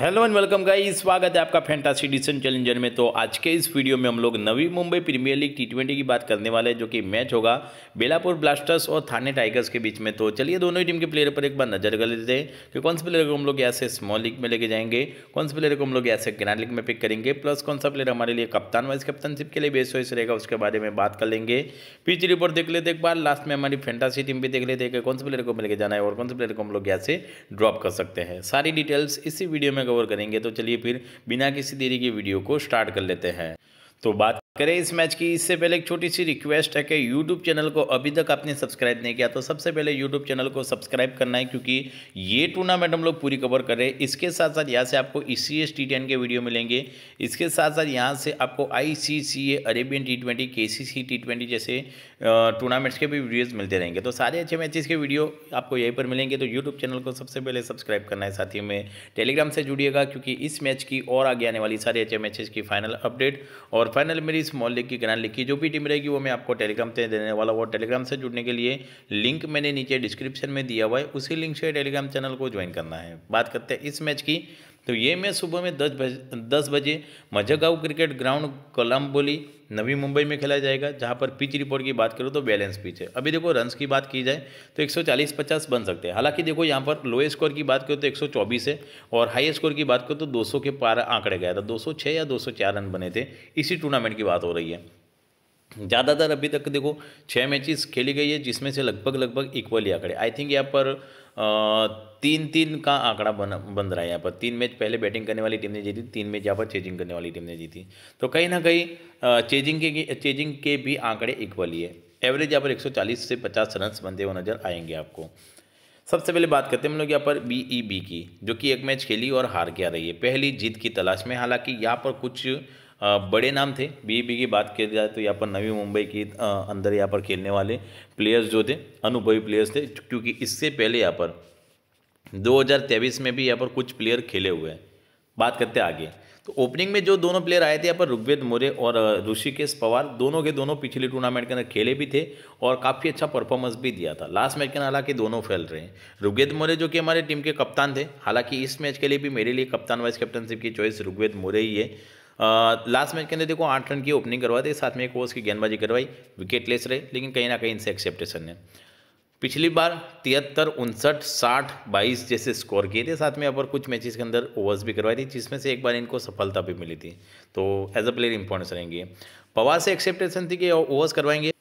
hello and welcome guys स्वागत है आपका फैंटासी डिसन चैलेंजर में तो आज के इस वीडियो में हम लोग Navi Mumbai premier league T twenty की बात करने वाले हैं जो कि मैच होगा बेलापुर ब्लास्टर्स और थाने टाइगर्स के बीच में तो चलिए दोनों ही टीम के प्लेयर पर एक बार नजर कर लेते हैं कि कौन से प्लेयर को हम लोग यहाँ से स्मॉल लीग में लेके जाएंगे कौन से प्लेयर को हम लोग यहाँ से ग्रैंड लीग में पिक करेंगे प्लस कौन सा प्लेयर हमारे लिए कप्तान वाइस कप्तानशिप के लिए बेस्ट वाइस रहेगा उसके बारे में बात कर लेंगे पिच रिपोर्ट देख लेते एक बार लास्ट में हमारी फैंटासी टीम भी देख लेते हैं कि कौन से प्लेयर को लेके जाना है और कौन से प्लेयर को हम लोग यहाँ से ड्रॉप कर सकते हैं सारी डिटेल्स इसी वीडियो में कवर करेंगे तो चलिए फिर बिना किसी देरी के वीडियो को स्टार्ट कर लेते हैं तो बात करें इस मैच की इससे पहले एक छोटी सी रिक्वेस्ट है कि YouTube चैनल को अभी तक आपने सब्सक्राइब नहीं किया तो सबसे पहले YouTube चैनल को सब्सक्राइब करना है क्योंकि ये टूर्नामेंट हम लोग पूरी कवर कर रहे हैं इसके साथ साथ यहाँ से आपको ई सी एस के वीडियो मिलेंगे इसके साथ साथ यहाँ से आपको I C C A Arabian T twenty के टी ट्वेंटी जैसे टूर्नामेंट्स के भी वीडियोज़ मिलते रहेंगे तो सारे अच्छे मैचेस के वीडियो आपको यहीं पर मिलेंगे तो यूट्यूब चैनल को सबसे पहले सब्सक्राइब करना है साथ ही में टेलीग्राम से जुड़िएगा क्योंकि इस मैच की और आगे आने वाली सारे अच्छे मैचेस की फाइनल अपडेट और फाइनल मेरी इस मॉल लिख की ग्रैंड लिख की जो भी टीम रहेगी वो मैं आपको टेलीग्राम से देने वाला हूँ टेलीग्राम से जुड़ने के लिए लिंक मैंने नीचे डिस्क्रिप्शन में दिया हुआ है उसी लिंक से टेलीग्राम चैनल को ज्वाइन करना है बात करते हैं इस मैच की तो ये मैच सुबह में दस बज दस बजे मजगांव क्रिकेट ग्राउंड कोलम्बोली नवी मुंबई में खेला जाएगा जहां पर पिच रिपोर्ट की बात करो तो बैलेंस पिच है अभी देखो रन्स की बात की जाए तो 140-50 बन सकते हैं हालांकि देखो यहाँ पर लोए स्कोर की बात करो तो 124 है और हाई स्कोर की बात करो तो 200 के पार आंकड़े गया था दो या दो रन बने थे इसी टूर्नामेंट की बात हो रही है ज़्यादातर अभी तक देखो छः मैचेस खेली गई है जिसमें से लगभग लगभग इक्वली आंकड़े आई थिंक यहाँ पर तीन तीन का आंकड़ा बन बन रहा है यहाँ पर तीन मैच पहले बैटिंग करने वाली टीम ने जीती तीन मैच यहाँ पर चेजिंग करने वाली टीम ने जीती तो कहीं ना कहीं चेजिंग के चेजिंग के भी आंकड़े इक्वली है एवरेज यहाँ पर एक से पचास रन बनते हुए नजर आएंगे आपको सबसे पहले बात करते हैं हम लोग यहाँ पर बी ई बी की जो कि एक मैच खेली और हार के आ रही है पहली जीत की तलाश में हालांकि यहाँ पर कुछ बड़े नाम थे बीईबी की बात की जाए तो यहाँ पर नवी मुंबई की अंदर यहाँ पर खेलने वाले प्लेयर्स जो थे अनुभवी प्लेयर्स थे क्योंकि इससे पहले यहाँ पर 2023 में भी यहाँ पर कुछ प्लेयर खेले हुए हैं बात करते आगे तो ओपनिंग में जो दोनों प्लेयर आए थे यहाँ पर ऋग्वेद मोरे और ऋषिकेश पवार दोनों के दोनों पिछले टूर्नामेंट के अंदर खेले भी थे और काफ़ी अच्छा परफॉर्मेंस भी दिया था लास्ट मैच के अंदर हालांकि दोनों फैल रहे हैं ऋग्वेद मोरे जो कि हमारे टीम के कप्तान थे हालांकि इस मैच के लिए भी मेरे लिए कप्तान वाइस कैप्टनशिप की चॉइस ऋग्वेद मोरे ही है लास्ट मैच के अंदर देखो आठ रन की ओपनिंग करवा दी साथ में एक ओवर्स की गेंदबाजी करवाई विकेट लेस रहे लेकिन कहीं ना कहीं इनसे एक्सेप्टेशन है पिछली बार तिहत्तर उनसठ साठ बाईस जैसे स्कोर किए थे साथ में अब कुछ मैचेस के अंदर ओवर्स भी करवाई थी जिसमें से एक बार इनको सफलता भी मिली थी तो एज अ प्लेयर इंपॉर्टेंस रहेंगे पवार से एक्सेप्टेशन थी कि ओवर्स करवाएंगे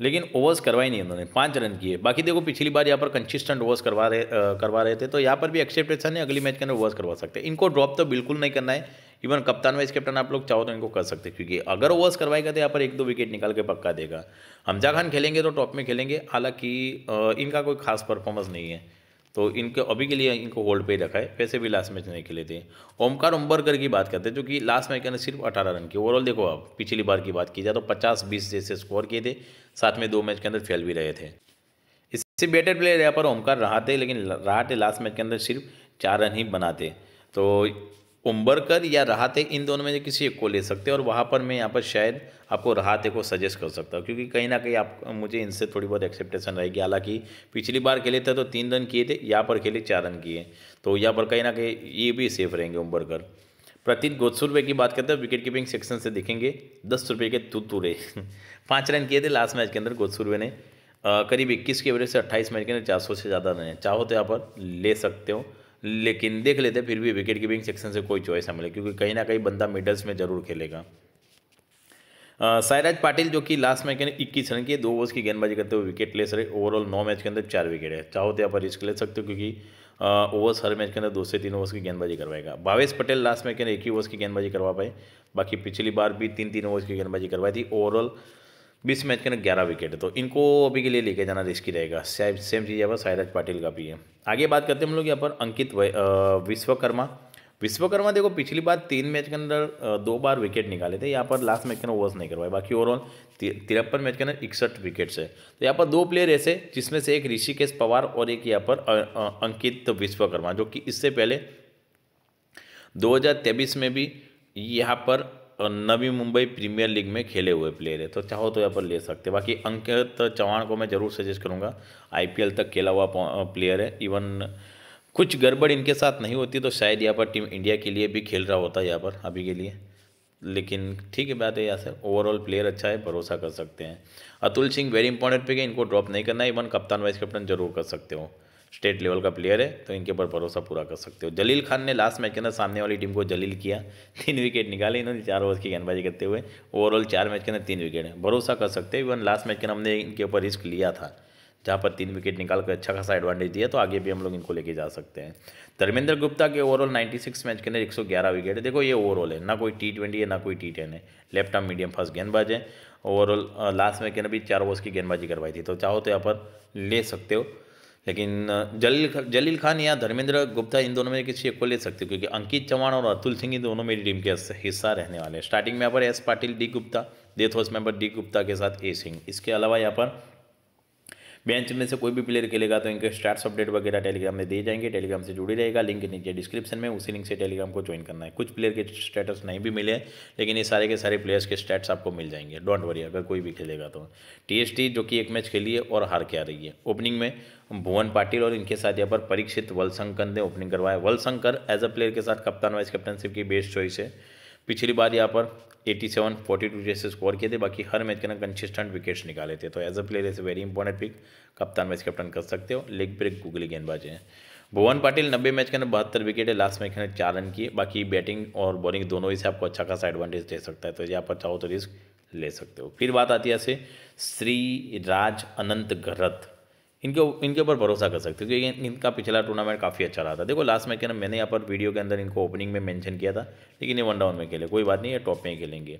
लेकिन ओवर्स करवाए नहीं उन्होंने पाँच रन किए बाकी देखो पिछली बार यहाँ पर कंसिस्टेंट ओवर्स करवा रहे आ, करवा रहे थे तो यहाँ पर भी एक्सेप्टेशन है अगली मैच के अंदर ओवर्स करवा सकते हैं इनको ड्रॉप तो बिल्कुल नहीं करना है इवन कप्तान वाइस कैप्टन आप लोग चाहो तो इनको कर सकते क्योंकि अगर ओवर्स करवाएगा तो यहाँ पर एक दो विकेट निकाल के पक्का देगा हमजा खान खेलेंगे तो टॉप में खेलेंगे हालांकि इनका कोई खास परफॉर्मेंस नहीं है तो इनके अभी के लिए इनको होल्ड पे ही रखा है वैसे भी लास्ट मैच नहीं खेले थे ओमकार उम्बरकर की बात करते हैं जो कि लास्ट मैच के अंदर सिर्फ अठारह रन की ओवरऑल देखो आप पिछली बार की बात की जाए तो पचास बीस जैसे स्कोर किए थे साथ में दो मैच के अंदर फेल भी रहे थे इससे बेटर प्लेयर यहाँ पर ओमकार रहा थे लेकिन रहा थे लास्ट मैच के अंदर सिर्फ चार रन ही बनाते तो कुंबरकर या राहते इन दोनों में से किसी एक को ले सकते हैं और वहाँ पर मैं यहाँ पर शायद आपको राहते को सजेस्ट कर सकता हूँ क्योंकि कहीं ना कहीं आप मुझे इनसे थोड़ी बहुत एक्सेप्टेशन रहेगी हालांकि पिछली बार खेले थे तो तीन रन किए थे यहाँ पर खेले चार रन किए तो यहाँ पर कहीं ना कहीं ये भी सेफ रहेंगे उम्बरकर प्रतीत गोदसुर की बात करते हैं विकेट कीपिंग सेक्शन से देखेंगे दस रुपये के तू तुतुरे पाँच रन किए थे लास्ट मैच के अंदर गोदसुरवे ने करीब इक्कीस के एवरेज से अट्ठाईस मैच के अंदर चार सौ से ज़्यादा रन है चाहो तो यहाँ पर ले सकते हो लेकिन देख लेते फिर भी विकेट कीपिंग सेक्शन से कोई चॉइस ना मिले क्योंकि कहीं ना कहीं बंदा मिडल्स में ज़रूर खेलेगा सायराज पाटिल जो कि लास्ट में इक्कीस रन किए दो ओवर्स की गेंदबाजी करते हुए विकेट ले सके ओवरऑल नौ मैच के अंदर चार विकेट है चाहो तो आप रिस्क ले सकते हो क्योंकि ओवर्स हर मैच के अंदर दो से तीन ओवर्स की गेंदबाजी करवाएगा भावेश पटेल लास्ट मैच कहने एक ही ओवर्स की गेंदबाजी करवा पाए बाकी पिछली बार भी तीन तीन ओवर्स की गेंदबाजी करवाई थी ओवरऑल बीस मैच के अंदर ग्यारह विकेट है तो इनको अभी के लिए लेके जाना रिस्की रहेगा सेम सेम चीज़ यहाँ पर सायराज पाटिल का भी है आगे बात करते हैं हम लोग यहाँ पर अंकित विश्वकर्मा विश्वकर्मा देखो पिछली बार तीन मैच के अंदर दो बार विकेट निकाले थे यहाँ पर लास्ट मैच के अंदर ओवर्स नहीं करवाए बाकी ओवरऑल तिरपन मैच के अंदर इकसठ विकेट्स है तो यहाँ पर दो प्लेयर ऐसे जिसमें से एक ऋषिकेश पवार और एक यहाँ पर अंकित विश्वकर्मा जो कि इससे पहले दो में भी यहाँ पर नवी मुंबई प्रीमियर लीग में खेले हुए प्लेयर है तो चाहो तो यहाँ पर ले सकते बाकी अंकित चौहान को मैं ज़रूर सजेस्ट करूँगा आई तक खेला हुआ प्लेयर है इवन कुछ गड़बड़ इनके साथ नहीं होती तो शायद यहाँ पर टीम इंडिया के लिए भी खेल रहा होता है यहाँ पर अभी के लिए लेकिन ठीक है बात है यहाँ से ओवरऑल प्लेयर अच्छा है भरोसा कर सकते हैं अतुल सिंह वेरी इंपॉर्टेंट पे है इनको ड्रॉप नहीं करना है इवन कप्तान वाइस कैप्टन जरूर कर सकते हो स्टेट लेवल का प्लेयर है तो इनके ऊपर भरोसा पूरा कर सकते हो जलील खान ने लास्ट मैच के अंदर सामने वाली टीम को जलील किया तीन विकेट निकाले इन्होंने चार ओवर की गेंदबाजी करते हुए ओवरऑल चार मैच के अंदर तीन विकेट है भरोसा कर सकते हो इवन लास्ट मैच के अंदर हमने इनके ऊपर रिस्क लिया था जहाँ पर तीन विकेट निकाल कर अच्छा खासा एडवांटेज दिया तो आगे भी हम लोग इनको लेके जा सकते हैं धर्मेंद्र गुप्ता के ओवरऑल 96 मैच के अंदर 111 विकेट है देखो ये ओवरऑल है ना कोई टी ट्वेंटी है ना कोई टी टेन है लेफ्ट आर्म मीडियम फास्ट गेंदबाज है ओवरऑल लास्ट मैच के अंदर भी चार ओवर्स की गेंदबाजी करवाई थी तो चाहो तो यहाँ पर ले सकते हो लेकिन जलील जलील खान या धर्मेंद्र गुप्ता इन दोनों में किसी एक को ले सकते क्योंकि अंकित चौहान और अतुल सिंह ही दोनों मेरी टीम के हिस्सा रहने वाले हैं स्टार्टिंग में यहाँ पर S Patil D Gupta death house member D Gupta के साथ ए सिंह इसके अलावा यहाँ पर बेंच में से कोई भी प्लेयर खेलेगा तो इनके स्टार्ट अपडेट वगैरह टेलीग्राम में दे जाएंगे टेलीग्राम से जुड़ी रहेगा लिंक नीचे डिस्क्रिप्शन में उसी लिंक से टेलीग्राम को ज्वाइन करना है कुछ प्लेयर के स्टेटस नहीं भी मिले लेकिन ये सारे के सारे प्लेयर्स के स्टेट्स आपको मिल जाएंगे डोंट वरी अगर कोई भी खेलेगा तो टी जो कि एक मैच खेली है और हार के आ रही है ओपनिंग में भुवन पाटिल और इनके साथ यहाँ पर परीक्षित वलशंकर ने ओपनिंग करवाया वलशंकर एज अ प्लेयर के साथ कप्तान वाइस कैप्टनशिप की बेस्ट चॉइस है पिछली बार यहाँ पर 87, 42 जैसे स्कोर किए थे बाकी हर मैच के ना कंसिस्टेंट विकेट्स निकाले थे तो as a player is very important pick कप्तान वाइस कैप्टन कर सकते हो लेग ब्रेक गुगली गेंदबाज हैं भुवन पाटिल नब्बे मैच के अंदर बहत्तर विकेट है लास्ट मैच के अंदर चार रन किए बाकी बैटिंग और बॉलिंग दोनों ही से आपको अच्छा खासा एडवांटेज दे सकता है तो यहाँ पर चाहो तो रिस्क ले सकते हो फिर बात आती है ऐसे श्री राज अनंत घरत इनके इनके ऊपर भरोसा कर सकते हो क्योंकि इनका पिछला टूर्नामेंट काफ़ी अच्छा रहा था देखो लास्ट में क्या ना मैंने यहाँ पर वीडियो के अंदर इनको ओपनिंग में मेंशन किया था लेकिन ये वन डाउन में खेले कोई बात नहीं ये टॉप में ही खेलेंगे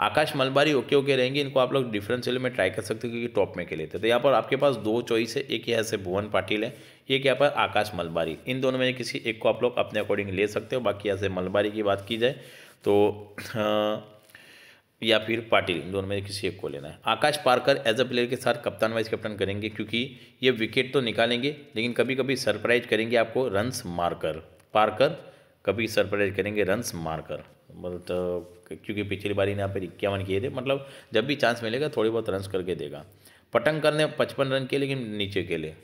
आकाश मलबारी ओके ओके रहेंगे इनको आप लोग डिफरेंशियल में ट्राई कर सकते हो क्योंकि टॉप में खेले थे तो यहाँ पर आपके पास दो चॉइस है एक यहाँ से भुवन पाटिल है एक यहाँ पर आकाश मलबारी इन दोनों में किसी एक को आप लोग अपने अकॉर्डिंग ले सकते हो बाकी यहाँ से मलबारी की बात की जाए तो हाँ, या फिर पाटिल इन दोनों में किसी एक को लेना है आकाश पारकर एज अ प्लेयर के साथ कप्तान वाइस कैप्टन करेंगे क्योंकि ये विकेट तो निकालेंगे लेकिन कभी कभी सरप्राइज करेंगे आपको रन्स मारकर पारकर कभी सरप्राइज करेंगे रन्स मारकर मतलब तो क्योंकि पिछली बार इन्हें यहाँ पर इक्यावन किए थे मतलब जब भी चांस मिलेगा थोड़ी बहुत रन्स करके देगा पटंकर ने पचपन रन किए लेकिन नीचे खेले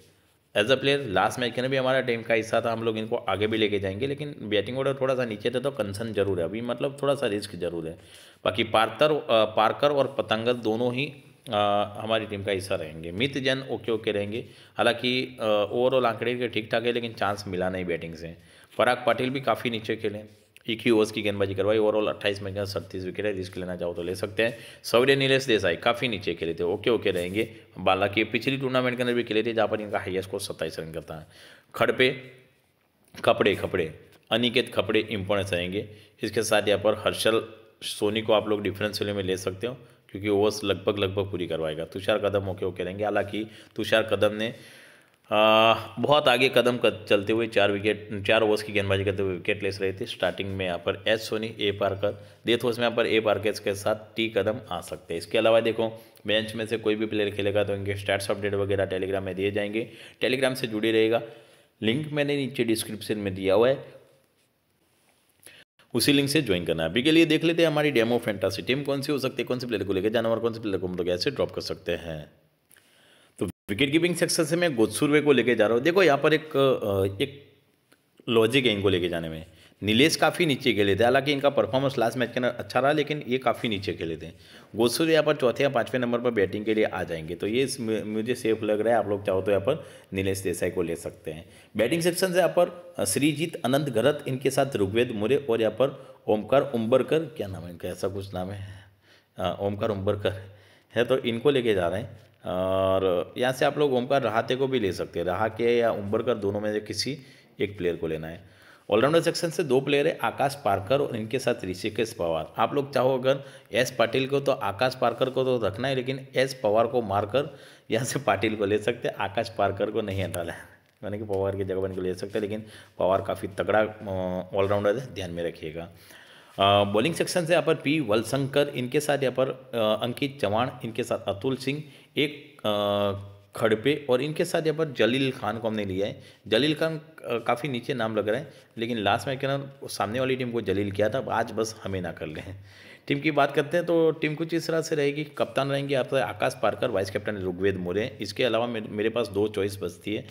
as a player last match के ना भी हमारा टीम का हिस्सा था हम लोग इनको आगे भी लेके जाएंगे लेकिन बैटिंग ऑर्डर थोड़ा सा नीचे था तो कंसर्न जरूर है अभी मतलब थोड़ा सा रिस्क जरूर है बाकी पार्कर पार्कर और पतंगल दोनों ही आ, हमारी टीम का हिस्सा रहेंगे मित जन ओके ओके रहेंगे हालांकि ओवरऑल आंकड़े के ठीक ठाक है लेकिन चांस मिला नहीं बैटिंग से पराग पाटिल भी काफ़ी नीचे खेले क्यू e ओवर्स की गेंदबाजी करवाई ओवरऑल अट्ठाईस में सड़तीस विकेट है रिस्क लेना चाहो तो ले सकते हैं सौर्य नीलेश देसाई काफ़ी नीचे खेले थे ओके ओके रहेंगे के पिछली टूर्नामेंट के अंदर भी खेले थे जहाँ पर इनका हाइएस्ट स्कोर सत्ताईस रन करता है खड़पे खपड़े खपड़े अनिकेत खपड़े इम्पोर्टेंस रहेंगे इसके साथ यहाँ पर हर्षल सोनी को आप लोग डिफरेंशियल में ले सकते हो क्योंकि ओवर्स लगभग लगभग पूरी करवाएगा तुषार कदम ओके ओके रहेंगे हालांकि तुषार कदम ने बहुत आगे कदम कर, चलते हुए चार विकेट चार ओवर्स की गेंदबाजी करते हुए विकेट लेस रहे थे स्टार्टिंग में यहाँ पर S Soni A Parkar death overs तो में यहाँ पर ए पार्कर्स के साथ टी कदम आ सकते हैं इसके अलावा देखो बेंच में से कोई भी प्लेयर खेलेगा तो इनके स्टैट्स अपडेट वगैरह टेलीग्राम में दिए जाएंगे टेलीग्राम से जुड़े रहेगा लिंक मैंने नीचे डिस्क्रिप्शन में दिया हुआ है उसी लिंक से ज्वाइन करना है अभी के लिए देख लेते हैं हमारी डेमो फेंटासी टीम कौन सी हो सकती है कौन से प्लेयर को लेकर जानवर कौन से प्लेयर को हम लोग ऐसे ड्रॉप कर सकते हैं विकेट कीपिंग सेक्शन से मैं गोदसूर्वे को लेके जा रहा हूँ देखो यहाँ पर एक एक लॉजिक है इनको लेके जाने में नीलेश काफ़ी नीचे खेले थे हालांकि इनका परफॉर्मेंस लास्ट मैच के अंदर अच्छा रहा लेकिन ये काफ़ी नीचे खेले थे गोदसूर्वे यहाँ पर चौथे या पाँचवें नंबर पर बैटिंग के लिए आ जाएंगे तो ये मुझे सेफ लग रहा है आप लोग चाहो तो यहाँ पर नीलेश देसाई को ले सकते हैं बैटिंग सेक्शन से यहाँ पर श्रीजीत अनंत गरत इनके साथ ऋग्वेद मुरे और यहाँ पर ओमकार उम्बरकर क्या नाम है इनका ऐसा कुछ नाम है ओमकार उम्बरकर है तो इनको लेके जा रहे हैं और यहाँ से आप लोग ओमकार रहाते को भी ले सकते हैं रहा के या उम्बरकर दोनों में से किसी एक प्लेयर को लेना है ऑलराउंडर सेक्शन से दो प्लेयर है आकाश पारकर और इनके साथ ऋषिकेश पवार आप लोग चाहो अगर एस पाटिल को तो आकाश पारकर को तो रखना है लेकिन एस पवार को मारकर यहाँ से पाटिल को ले सकते हैं आकाश पारकर को नहीं हटाना है यानी कि पवार की जगह पर इनको ले सकते हैं लेकिन पवार काफ़ी तगड़ा ऑलराउंडर है ध्यान में रखिएगा बॉलिंग सेक्शन से यहाँ पर पी वलशंकर इनके साथ यहाँ पर अंकित चौहान इनके साथ अतुल सिंह एक खड़पे और इनके साथ यहाँ पर जलील खान को हमने लिया है जलील खान काफ़ी नीचे नाम लग रहा है लेकिन लास्ट मैच के ना सामने वाली टीम को जलील किया था आज बस हमें ना कर लें टीम की बात करते हैं तो टीम कुछ इस तरह से रहेगी कप्तान रहेंगे आपसे तो आकाश पारकर वाइस कैप्टन ऋग्वेद मोरे इसके अलावा मेरे पास दो चॉइस बचती है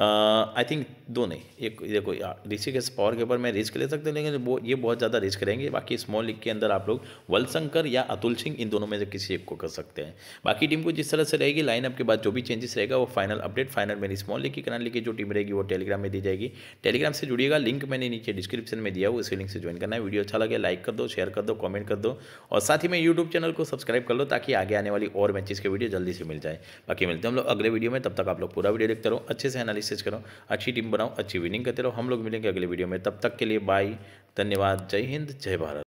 आई uh, थिंक दो नहीं एक देखो ऋषि के पावर के ऊपर मैं रिस्क ले सकते लेकिन वो ये बहुत ज़्यादा रिस्क रहेंगे बाकी स्मॉल लीग के अंदर आप लोग वलशंकर या अतुल सिंह इन दोनों में से किसी एक को कर सकते हैं बाकी टीम को जिस तरह से रहेगी लाइनअप के बाद जो भी चेंजेस रहेगा वो फाइनल अपडेट फाइनल मेरी स्मॉल लीग की कनाल लीग की जो टीम रहेगी वो टेलीग्राम में दी जाएगी टेलीग्राम से जुड़िएगा लिंक मैंने नीचे डिस्क्रिप्शन में दिया हुआ उसी लिंक से ज्वाइन करना है वीडियो अच्छा लगे लाइक कर दो शेयर कर दो कॉमेंट कर दो और साथ ही में यूट्यूब चैनल को सब्सक्राइब कर लो ताकि आगे आने वाली और मैचेस की वीडियो जल्दी से मिल जाए बाकी मिलते हैं हम लोग अगले वीडियो में तब तक आप लोग पूरा वीडियो देखते रहो अच्छे से एनालिस मैसेज करो अच्छी टीम बनाओ अच्छी विनिंग करते रहो हम लोग मिलेंगे अगले वीडियो में तब तक के लिए बाय धन्यवाद जय हिंद जय भारत